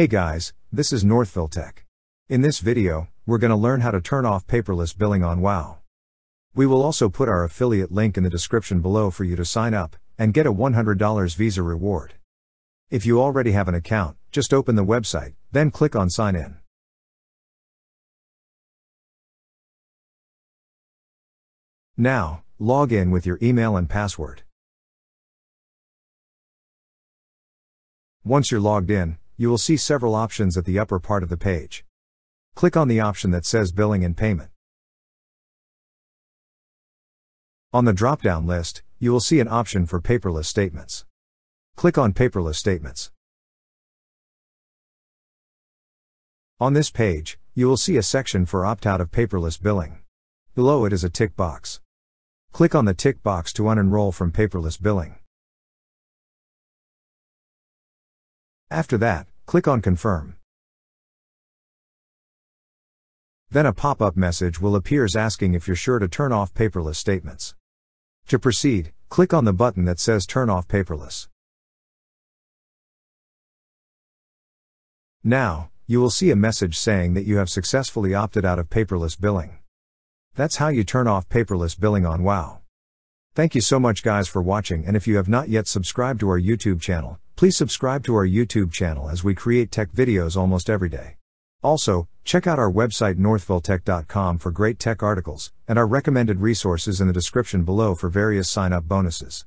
Hey guys, this is Northville Tech. In this video, we're going to learn how to turn off paperless billing on WOW. We will also put our affiliate link in the description below for you to sign up and get a $100 Visa reward. If you already have an account, just open the website, then click on sign in. Now, log in with your email and password. Once you're logged in, you will see several options at the upper part of the page. Click on the option that says Billing and Payment. On the drop-down list, you will see an option for paperless statements. Click on Paperless Statements. On this page, you will see a section for opt-out of paperless billing. Below it is a tick box. Click on the tick box to unenroll from paperless billing. After that, Click on Confirm. Then a pop-up message will appear asking if you're sure to turn off paperless statements. To proceed, click on the button that says Turn off paperless. Now, you will see a message saying that you have successfully opted out of paperless billing. That's how you turn off paperless billing on WoW. Thank you so much guys for watching and if you have not yet subscribed to our YouTube channel, Please subscribe to our YouTube channel as we create tech videos almost every day. Also, check out our website northvilletech.com for great tech articles and our recommended resources in the description below for various sign up bonuses.